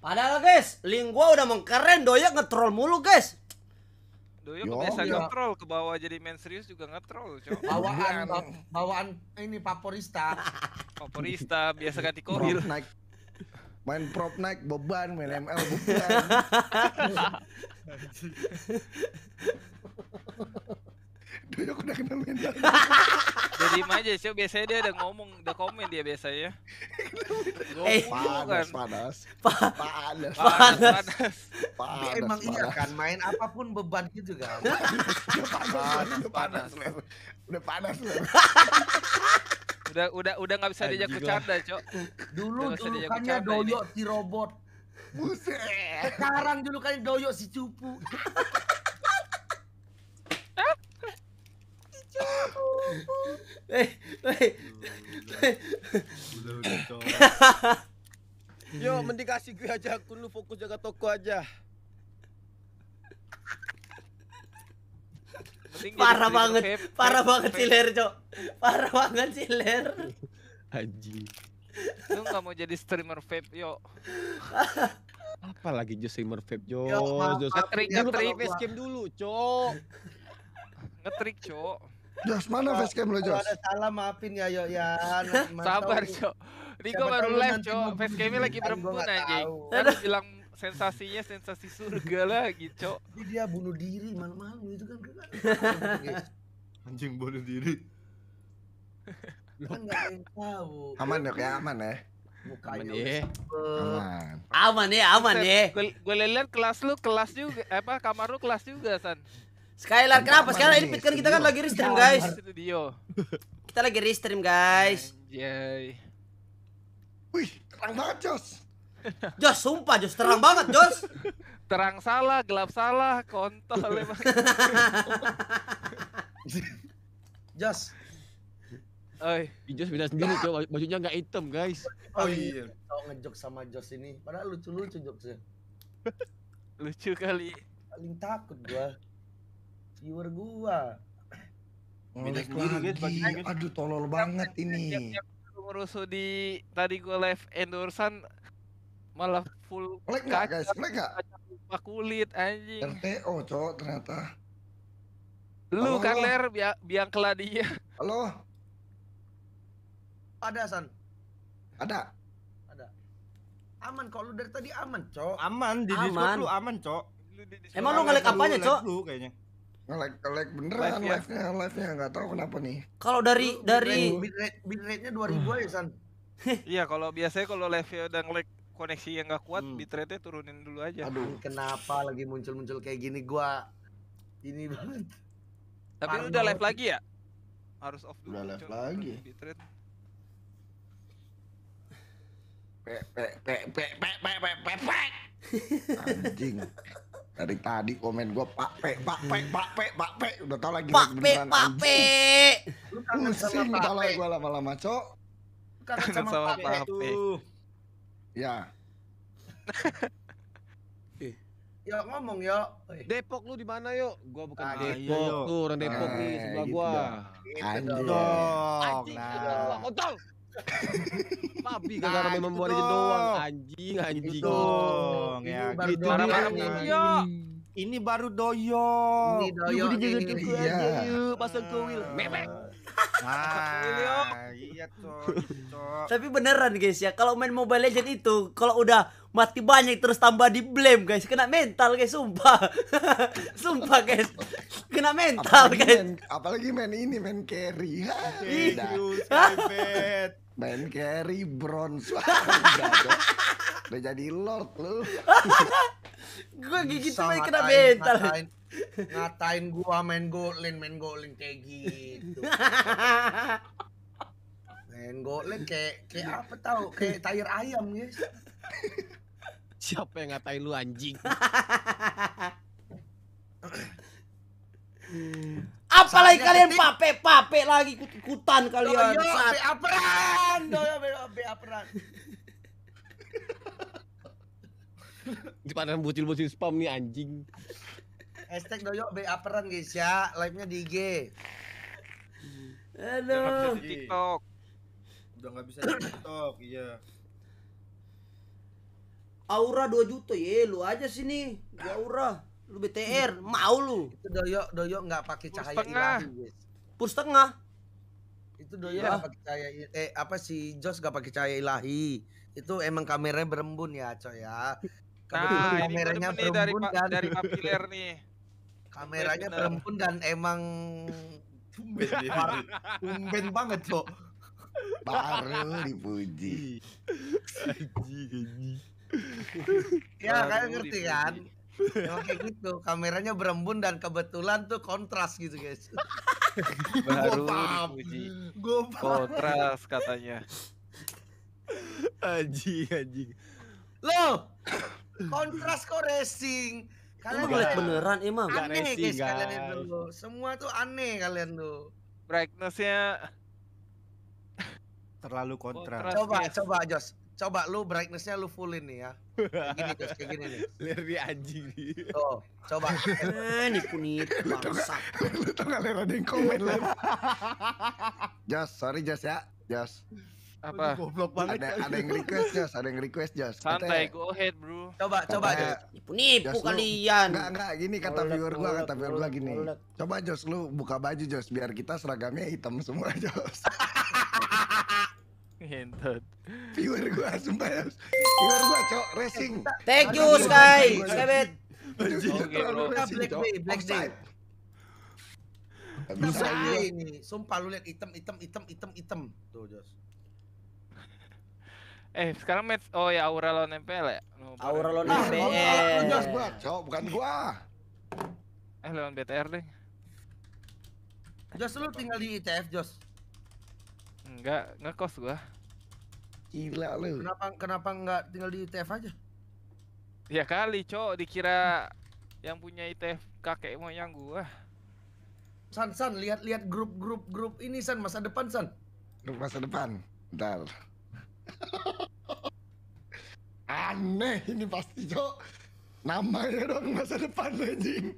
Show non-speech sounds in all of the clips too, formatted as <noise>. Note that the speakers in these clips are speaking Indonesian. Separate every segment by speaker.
Speaker 1: Padahal guys, link gua udah mengkeren, doya ngetrol mulu guys.
Speaker 2: Yo, kebiasaan iya. ngetrol ke bawah jadi main serius juga ngetrol, coba. Bawaan bawaan
Speaker 1: ini paporista. paporista
Speaker 2: biasa ganti kohil. main prop naik beban main ML beban <laughs> Doyok udah kena mental. Jadi aja sih biasanya dia ada ngomong, udah komen dia biasanya. eh, panas, panas, panas, panas, panas, Emang ini kan main
Speaker 1: apapun beban gitu
Speaker 2: kan. panas, panas, udah panas, udah udah udah nggak bisa diajak bercanda cok
Speaker 1: dulu julukannya doyok si robot Buset. Sekarang julukannya doyok si cupu. Yo, mending kasih gue aja
Speaker 2: aku lu fokus jaga toko aja. parah banget, parah banget Ler, Cok. Parah banget Ler. Aji. Lu gak mau jadi streamer vape, yo. Apa lagi jo streamer vape, jo? Yo, ngetrik, ngetrik. Dulu,
Speaker 1: ngetrik, Ngetrik, jo Jos mana facecam lo Jos? Kalau ada salah maafin ya yo ya. <laughs> Sabar cok. Riko baru live cok. Facecamnya lagi berempun
Speaker 2: aja. Terus bilang sensasinya sensasi surga lah gitu
Speaker 1: cok. Dia bunuh diri malu-malu itu kan.
Speaker 2: <laughs> anjing bunuh diri.
Speaker 1: Kan nggak tahu. Aman ya aman
Speaker 2: ya. Bukan ya. Aman.
Speaker 1: Aman ya, aman ya. Gue lihat kelas lu kelas juga, apa kamar lu kelas juga San.
Speaker 2: Skylar, kenapa? Skylar ini pit kita kan lagi restream, guys. Studio. Kita lagi restream, guys. Yay. Wih, terang banget, Jos. <laughs> Jos, sumpah Jos, terang banget, Jos. <laughs> Terang salah, gelap salah, kontol emang.
Speaker 1: <laughs> Jos.
Speaker 2: Oi, Jos beda sendiri, coba bajunya nggak hitam, guys. Oh iya.
Speaker 1: Kau ngejok sama Jos ini, padahal lucu-lucu jokesnya. lucu kali. Paling takut gua viewer gua.
Speaker 2: Beda sendiri gitu, Aduh tolol banget ini.
Speaker 1: Ngerusuh di tadi gua live endorsean
Speaker 2: malah full Lek gak guys? Lek gak? Lupa kulit anjing. RTO cowok ternyata. Lu kan ler bi biang keladinya. Halo.
Speaker 1: Ada San. Ada. Ada. Aman kok lu dari tadi aman, cok. Aman di aman. Discord lu aman, cok. Emang lu ngelek apanya, cok? Lu
Speaker 2: kayaknya. Nge-lag, beneran live-nya, live-nya, live-nya. nggak tahu kenapa nih. Kalau dari Lu, dari bitrate bitrate-nya 2000 uh. Hmm. aja San. <laughs> Iya, kalau biasanya kalau live-nya udah nge koneksi
Speaker 1: yang nggak kuat, hmm. bitrate-nya turunin dulu aja. Aduh, kenapa lagi muncul-muncul kayak gini gua
Speaker 2: ini banget. Tapi Parno. udah live lagi ya? Harus off dulu. Udah live lagi. Bitrate. Pe pe pe pe pe pe pe pe. <laughs> Anjing. Dari tadi komen gue Pak Pe, Pak Pe, Pak Pe, Pak Pe, udah tau lagi Pak Pe, Pak Pe. pusing kangen gue lama-lama, Cok.
Speaker 1: Kangen sama, Pak Pe.
Speaker 2: Ya. <laughs> Eh. Yo
Speaker 1: ngomong yo. Eh. Depok lu di mana yo? Gua bukan ah, Depok iya, tuh, orang Depok nih eh, sebelah gitu gua. Gitu anjing. Anjing. Gitu
Speaker 2: Kontol. <laughs> Babi main mobile memori doang anjing anjing. Dong ya. Gitu doang. Oh, iya. Ini baru gitu doyo Ini doyong. Ini jadi iya. tipu aja yuk pasang kuil. Memek. Eh.
Speaker 1: Nah, iya tuh Tapi beneran guys ya, kalau main Mobile Legend itu kalau udah mati banyak terus tambah di blame guys kena mental guys sumpah <laughs> sumpah guys kena mental apalagi guys main,
Speaker 2: apalagi main ini main carry main <laughs> carry bronze <laughs> udah jadi lord lu gue gigit tuh main kena mental ngatain,
Speaker 1: ngatain gua main golin main golin kayak gitu main golin kayak kayak apa tau kayak tayar ayam guys Siapa yang ngatain lu anjing? <laughs> Apalagi Saatnya kalian pape pape lagi ikut ikutan kalian. Doyo, Saat... be aperan doyo be, be aperan
Speaker 2: Di bocil-bocil spam nih anjing.
Speaker 1: Hashtag doyo be aperan guys ya, live-nya di IG. halo TikTok. Udah nggak bisa di TikTok, iya. Aura 2 juta. Ye, lu aja sini. Gua ya Aura. Lu BTR, mau lu. Itu doyok doyok nggak pakai cahaya ilahi, guys. Pur setengah. Itu doyok nggak iya. pakai cahaya eh apa si Jos nggak pakai cahaya ilahi. Itu emang kameranya berembun ya, coy ya. nah, kameranya ini berembun dari, dan dari Papiler nih. Kameranya Bener. berembun dan emang tumben banget, Cok.
Speaker 2: Baru dipuji.
Speaker 1: <laughs> ya kalian ngerti kan? Emang kayak gitu, kameranya berembun dan kebetulan tuh kontras gitu guys.
Speaker 2: <laughs> Baru dipuji. Kontras katanya. aji aji.
Speaker 1: lo? kontras kok racing. Kalian Emang boleh beneran emang. Aneh racing, guys, guys kalian itu. Semua tuh aneh kalian tuh. Brightnessnya
Speaker 2: terlalu kontras. kontra. coba,
Speaker 1: coba Jos, coba lu brightnessnya lu fullin nih ya. Kayak gini Jos, kayak gini nih. <laughs> Lir di anjing nih. Tuh, coba. Ini eh, kunit bangsat. <laughs>
Speaker 2: Lu tau gak <laughs> ada yang komen lir. Jos, sorry Jos ya, Jos. Apa? Goblok banget. Ada, ada yang request Jos, ada yang request Jos. Santai,
Speaker 1: go ahead bro. Coba, coba Jos.
Speaker 2: Nipu-nipu kalian. Enggak, enggak, gini kata viewer gua, kata viewer gua gini. Coba Jos lu buka baju Jos biar kita seragamnya hitam semua Jos. Ngentot. Viewer gua sumpah ya. Viewer gua cok racing. Thank you Sky. Skybet. Black Day, Black Day. Bisa
Speaker 1: ini, sumpah lu lihat item item item item item.
Speaker 2: Tuh, Jos. Eh, sekarang match oh ya Aura lawan MPL ya? Aura lawan MPL. Ah, Jos gua, cok, bukan gua. Eh, lawan
Speaker 1: BTR deh. Jos lu tinggal di ITF, Jos.
Speaker 2: Enggak, ngekos gua. Gila lu. Kenapa
Speaker 1: kenapa nggak tinggal di ITF aja?
Speaker 2: Ya kali, Cok, dikira yang punya ITF kakek moyang gua.
Speaker 1: San San lihat-lihat grup-grup grup ini San masa depan San.
Speaker 2: Grup masa depan. Dal. Aneh ini pasti, Cok. Namanya dong masa depan anjing.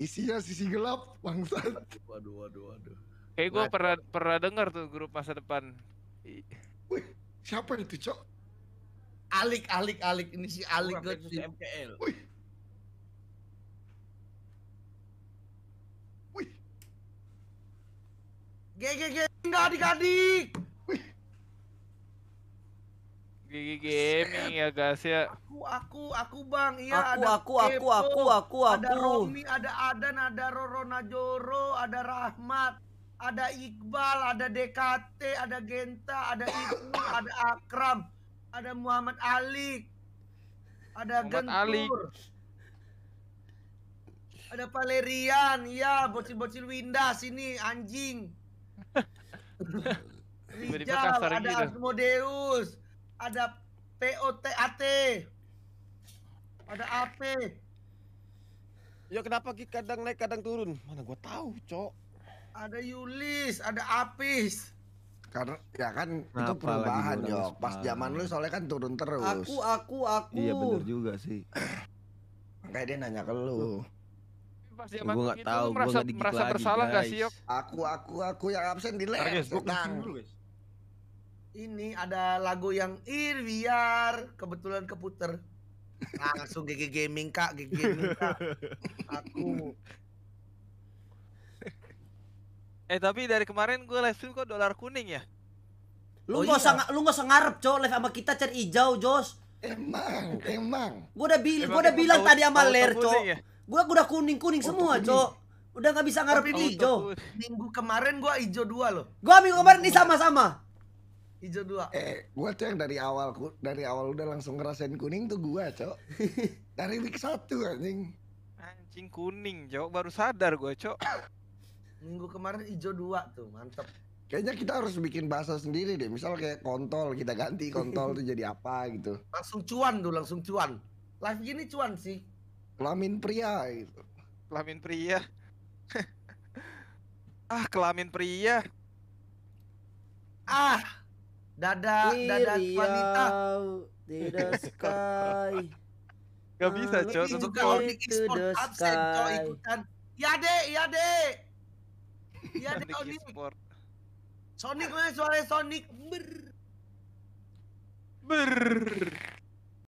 Speaker 2: Isinya sisi gelap, bangsat.
Speaker 1: Waduh, waduh, waduh. Kayak gue nah. pernah pernah dengar tuh grup masa depan. Wih, siapa itu, Cok? Alik, Alik, Alik. Ini si Alik gue MKL. Wih. Wih. gege, enggak adik-adik. Wih.
Speaker 2: gaming ya guys ya.
Speaker 1: Aku aku aku Bang, iya aku, ada aku aku aku aku aku aku. Ada Romi, ada Adan, ada Roro Najoro, ada Rahmat ada Iqbal, ada DKT, ada Genta, ada Ibnu, <coughs> ada Akram, ada Muhammad Ali, ada Muhammad Gentur, ada Valerian, ya bocil-bocil Winda sini anjing. <laughs>
Speaker 2: Rijal, ada gitu.
Speaker 1: Asmodeus, ada POTAT, ada AP. Ya kenapa Ki kadang naik kadang turun? Mana gua tahu, Cok. Ada Yulis, ada Apis.
Speaker 2: Karena ya kan Kenapa itu perubahan yo. Pas zaman lu soalnya kan turun terus. Aku aku aku. Iya bener juga sih. <clears throat> Makanya dia nanya ke lu. Pas zaman gua gak tahu, merasa, gua gak merasa lagi, bersalah guys. gak sih, Yok? Aku aku aku yang absen di les. Guys,
Speaker 1: Ini ada lagu yang Irwiar kebetulan keputer. Langsung GG Gaming Kak, GG Gaming Kak. <laughs> aku Eh tapi dari kemarin gue live stream kok
Speaker 2: dolar kuning ya? Lu oh, gak iya. usah lu gak usah ngarep, Cok. Live sama kita cari hijau, Jos. Emang, emang. Gue udah, bil emang, gua udah bilang tadi sama Ler, co, Ya? Gue udah
Speaker 1: kuning-kuning oh, semua, co, Udah gak bisa ngarep ini hijau. Minggu kemarin gue hijau dua loh. Gue minggu kemarin ini sama-sama.
Speaker 2: Hijau dua. Eh, gue tuh yang dari awal dari awal udah langsung ngerasain kuning tuh gue, co, <laughs> dari week satu anjing. Anjing
Speaker 1: kuning, co Baru sadar gue, co minggu kemarin hijau dua tuh mantep
Speaker 2: Kayaknya kita harus bikin bahasa sendiri deh. Misal kayak kontol, kita ganti kontol tuh jadi apa gitu. <laughs> Langsung cuan tuh, langsung cuan. Live gini cuan sih. Kelamin pria itu
Speaker 1: Kelamin pria. <laughs> ah, kelamin pria. Ah. Dada, dada wanita. <laughs> Tidak sky. Gak bisa, coy Itu kalau di export absen, cowok ikutan. Ya deh, ya deh. Iya, ada Sonic. Sport. Sonic mana suara Sonic ber
Speaker 2: ber